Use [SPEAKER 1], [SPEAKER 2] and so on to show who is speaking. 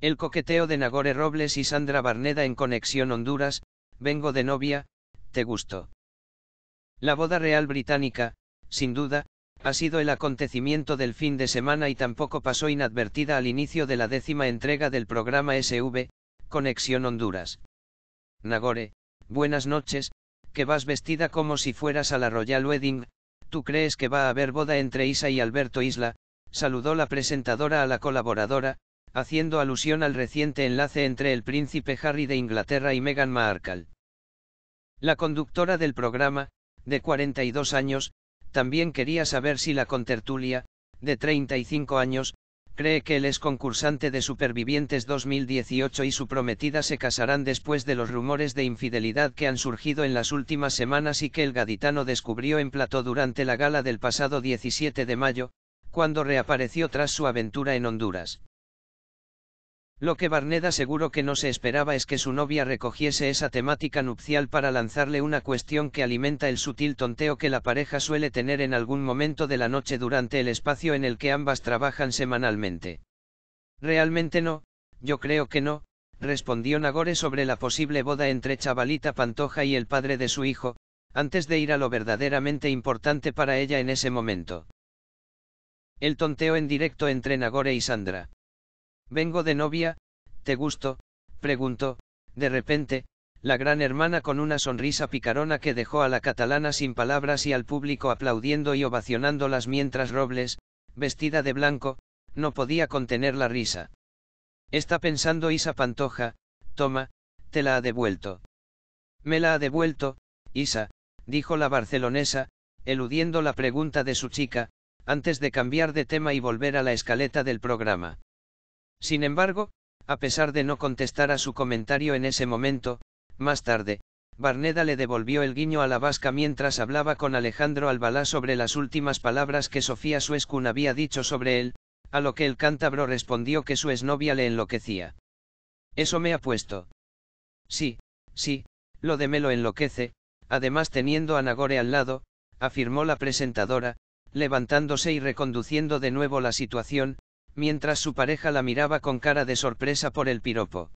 [SPEAKER 1] El coqueteo de Nagore Robles y Sandra Barneda en Conexión Honduras, Vengo de novia, te gusto. La boda real británica, sin duda, ha sido el acontecimiento del fin de semana y tampoco pasó inadvertida al inicio de la décima entrega del programa SV, Conexión Honduras. Nagore, buenas noches, que vas vestida como si fueras a la Royal Wedding, ¿tú crees que va a haber boda entre Isa y Alberto Isla? saludó la presentadora a la colaboradora, haciendo alusión al reciente enlace entre el príncipe Harry de Inglaterra y Meghan Markle. La conductora del programa, de 42 años, también quería saber si la contertulia, de 35 años, cree que el ex concursante de Supervivientes 2018 y su prometida se casarán después de los rumores de infidelidad que han surgido en las últimas semanas y que el gaditano descubrió en plató durante la gala del pasado 17 de mayo, cuando reapareció tras su aventura en Honduras. Lo que Barneda seguro que no se esperaba es que su novia recogiese esa temática nupcial para lanzarle una cuestión que alimenta el sutil tonteo que la pareja suele tener en algún momento de la noche durante el espacio en el que ambas trabajan semanalmente. Realmente no, yo creo que no, respondió Nagore sobre la posible boda entre Chavalita Pantoja y el padre de su hijo, antes de ir a lo verdaderamente importante para ella en ese momento. El tonteo en directo entre Nagore y Sandra. Vengo de novia, ¿te gusto? preguntó, de repente, la gran hermana con una sonrisa picarona que dejó a la catalana sin palabras y al público aplaudiendo y ovacionándolas mientras Robles, vestida de blanco, no podía contener la risa. Está pensando Isa Pantoja, toma, te la ha devuelto. Me la ha devuelto, Isa, dijo la barcelonesa, eludiendo la pregunta de su chica, antes de cambiar de tema y volver a la escaleta del programa. Sin embargo, a pesar de no contestar a su comentario en ese momento, más tarde, Barneda le devolvió el guiño a la vasca mientras hablaba con Alejandro Albalá sobre las últimas palabras que Sofía Suescun había dicho sobre él, a lo que el cántabro respondió que su exnovia le enloquecía. Eso me ha puesto. Sí, sí, lo de me lo enloquece, además teniendo a Nagore al lado, afirmó la presentadora, levantándose y reconduciendo de nuevo la situación, mientras su pareja la miraba con cara de sorpresa por el piropo.